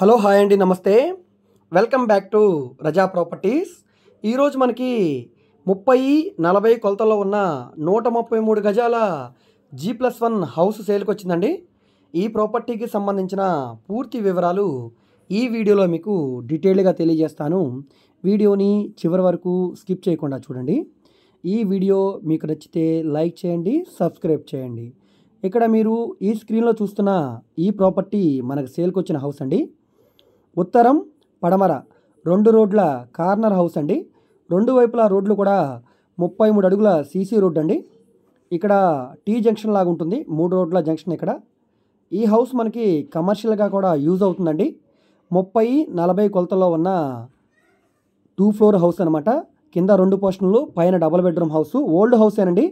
hello hi అండి నమస్తే welcome back to Raza properties ఈరోజు మనకి ముప్పై నలభై కొలతల్లో ఉన్న నూట ముప్పై మూడు గజాల జీ ప్లస్ వన్ హౌస్ సేల్కి వచ్చిందండి ఈ ప్రాపర్టీకి సంబంధించిన పూర్తి వివరాలు ఈ వీడియోలో మీకు డీటెయిల్గా తెలియజేస్తాను వీడియోని చివరి వరకు స్కిప్ చేయకుండా చూడండి ఈ వీడియో మీకు నచ్చితే లైక్ చేయండి సబ్స్క్రైబ్ చేయండి ఇక్కడ మీరు ఈ స్క్రీన్లో చూస్తున్న ఈ ప్రాపర్టీ మనకు సేల్కి వచ్చిన హౌస్ అండి ఉత్తరం పడమర రెండు రోడ్ల కార్నర్ హౌస్ అండి రెండు వైపులా రోడ్లు కూడా ముప్పై మూడు అడుగుల సీసీ రోడ్ అండి ఇక్కడ టీ జంక్షన్ లాగా ఉంటుంది మూడు రోడ్ల జంక్షన్ ఇక్కడ ఈ హౌస్ మనకి కమర్షియల్గా కూడా యూజ్ అవుతుందండి ముప్పై నలభై కొలతల్లో ఉన్న టూ ఫ్లోర్ హౌస్ అనమాట కింద రెండు పోర్షన్లు పైన డబుల్ బెడ్రూమ్ హౌస్ ఓల్డ్ హౌసేనండి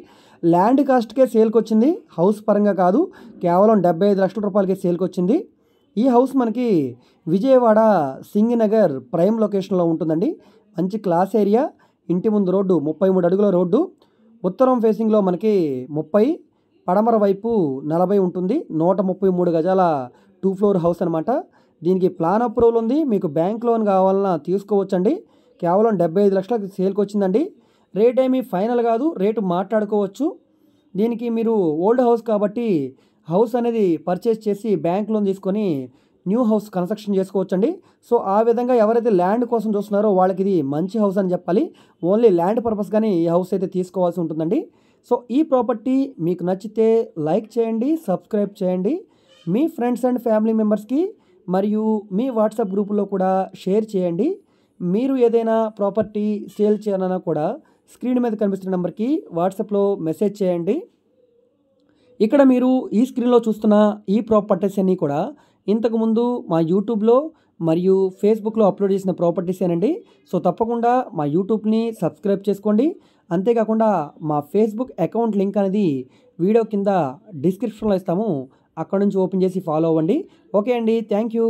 ల్యాండ్ కాస్ట్కే సేల్కి వచ్చింది హౌస్ పరంగా కాదు కేవలం డెబ్బై ఐదు లక్షల రూపాయలకే సేల్కి వచ్చింది ఈ హౌస్ మనకి విజయవాడ సింగినగర్ ప్రైమ్ లొకేషన్లో ఉంటుందండి మంచి క్లాస్ ఏరియా ఇంటి ముందు రోడ్డు ముప్పై మూడు అడుగుల రోడ్డు ఉత్తరం ఫేసింగ్లో మనకి ముప్పై పడమర వైపు నలభై ఉంటుంది నూట ముప్పై మూడు గజాల టూ ఫ్లోర్ హౌస్ అనమాట దీనికి ప్లాన్ అప్రూవల్ ఉంది మీకు బ్యాంక్ లోన్ కావాలన్నా తీసుకోవచ్చండి కేవలం డెబ్బై ఐదు లక్షలకు సేల్కి వచ్చిందండి రేట్ ఏమీ ఫైనల్ కాదు రేటు మాట్లాడుకోవచ్చు దీనికి మీరు ఓల్డ్ హౌస్ కాబట్టి హౌస్ అనేది పర్చేస్ చేసి బ్యాంక్ లోన్ తీసుకొని న్యూ హౌస్ కన్స్ట్రక్షన్ చేసుకోవచ్చండి సో ఆ విధంగా ఎవరైతే ల్యాండ్ కోసం చూస్తున్నారో వాళ్ళకి ఇది మంచి హౌస్ అని చెప్పాలి ఓన్లీ ల్యాండ్ పర్పస్ కానీ ఈ హౌస్ అయితే తీసుకోవాల్సి ఉంటుందండి సో ఈ ప్రాపర్టీ మీకు నచ్చితే లైక్ చేయండి సబ్స్క్రైబ్ చేయండి మీ ఫ్రెండ్స్ అండ్ ఫ్యామిలీ మెంబర్స్కి మరియు మీ వాట్సాప్ గ్రూపులో కూడా షేర్ చేయండి మీరు ఏదైనా ప్రాపర్టీ సేల్ చేయాలన్నా కూడా స్క్రీన్ మీద కనిపిస్తున్న నెంబర్కి వాట్సాప్లో మెసేజ్ చేయండి ఇక్కడ మీరు ఈ స్క్రీన్లో చూస్తున్న ఈ ప్రాపర్టీస్ అన్నీ కూడా ఇంతకుముందు మా యూట్యూబ్లో మరియు ఫేస్బుక్లో అప్లోడ్ చేసిన ప్రాపర్టీస్ ఏనండి సో తప్పకుండా మా యూట్యూబ్ని సబ్స్క్రైబ్ చేసుకోండి అంతేకాకుండా మా ఫేస్బుక్ అకౌంట్ లింక్ అనేది వీడియో కింద డిస్క్రిప్షన్లో ఇస్తాము అక్కడ నుంచి ఓపెన్ చేసి ఫాలో అవ్వండి ఓకే అండి థ్యాంక్ యూ